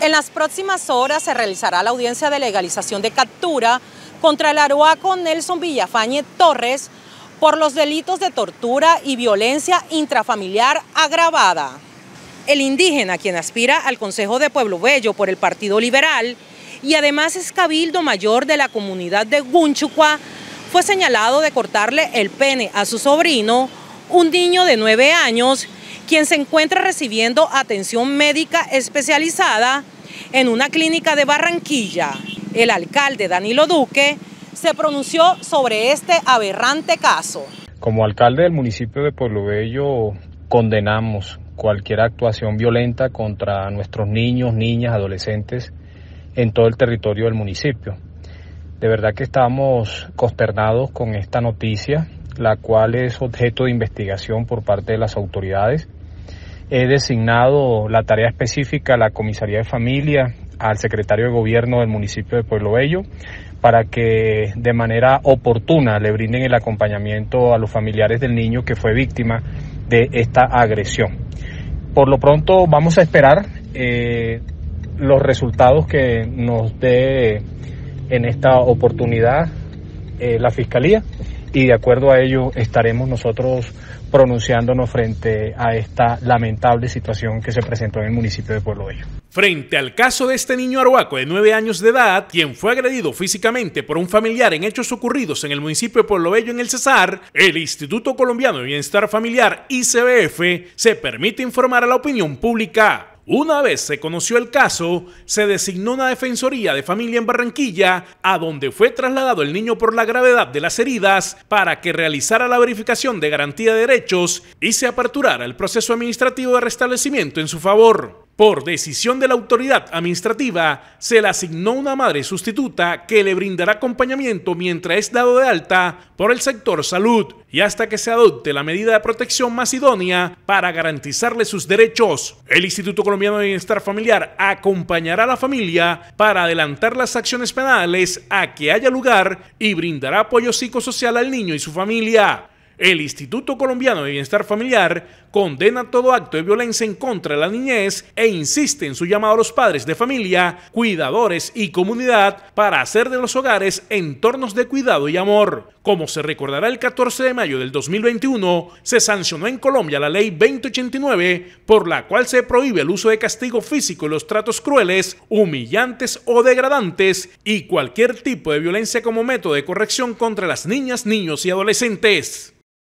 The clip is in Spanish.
En las próximas horas se realizará la audiencia de legalización de captura contra el aruaco Nelson Villafañe Torres por los delitos de tortura y violencia intrafamiliar agravada. El indígena, quien aspira al Consejo de Pueblo Bello por el Partido Liberal y además es cabildo mayor de la comunidad de Gunchucua, fue señalado de cortarle el pene a su sobrino, un niño de nueve años, quien se encuentra recibiendo atención médica especializada en una clínica de Barranquilla. El alcalde Danilo Duque se pronunció sobre este aberrante caso. Como alcalde del municipio de Pueblo Bello, condenamos cualquier actuación violenta contra nuestros niños, niñas, adolescentes en todo el territorio del municipio. De verdad que estamos consternados con esta noticia, la cual es objeto de investigación por parte de las autoridades he designado la tarea específica a la Comisaría de Familia, al secretario de Gobierno del municipio de Pueblo Bello, para que de manera oportuna le brinden el acompañamiento a los familiares del niño que fue víctima de esta agresión. Por lo pronto vamos a esperar eh, los resultados que nos dé en esta oportunidad eh, la Fiscalía y de acuerdo a ello estaremos nosotros pronunciándonos frente a esta lamentable situación que se presentó en el municipio de Pueblo Bello. Frente al caso de este niño aruaco de 9 años de edad, quien fue agredido físicamente por un familiar en hechos ocurridos en el municipio de Pueblo Bello en el Cesar, el Instituto Colombiano de Bienestar Familiar ICBF se permite informar a la opinión pública. Una vez se conoció el caso, se designó una defensoría de familia en Barranquilla, a donde fue trasladado el niño por la gravedad de las heridas para que realizara la verificación de garantía de derechos y se aperturara el proceso administrativo de restablecimiento en su favor. Por decisión de la autoridad administrativa, se le asignó una madre sustituta que le brindará acompañamiento mientras es dado de alta por el sector salud y hasta que se adopte la medida de protección más idónea para garantizarle sus derechos. El Instituto Colombiano de Bienestar Familiar acompañará a la familia para adelantar las acciones penales a que haya lugar y brindará apoyo psicosocial al niño y su familia. El Instituto Colombiano de Bienestar Familiar condena todo acto de violencia en contra de la niñez e insiste en su llamado a los padres de familia, cuidadores y comunidad para hacer de los hogares entornos de cuidado y amor. Como se recordará el 14 de mayo del 2021, se sancionó en Colombia la ley 2089 por la cual se prohíbe el uso de castigo físico y los tratos crueles, humillantes o degradantes y cualquier tipo de violencia como método de corrección contra las niñas, niños y adolescentes.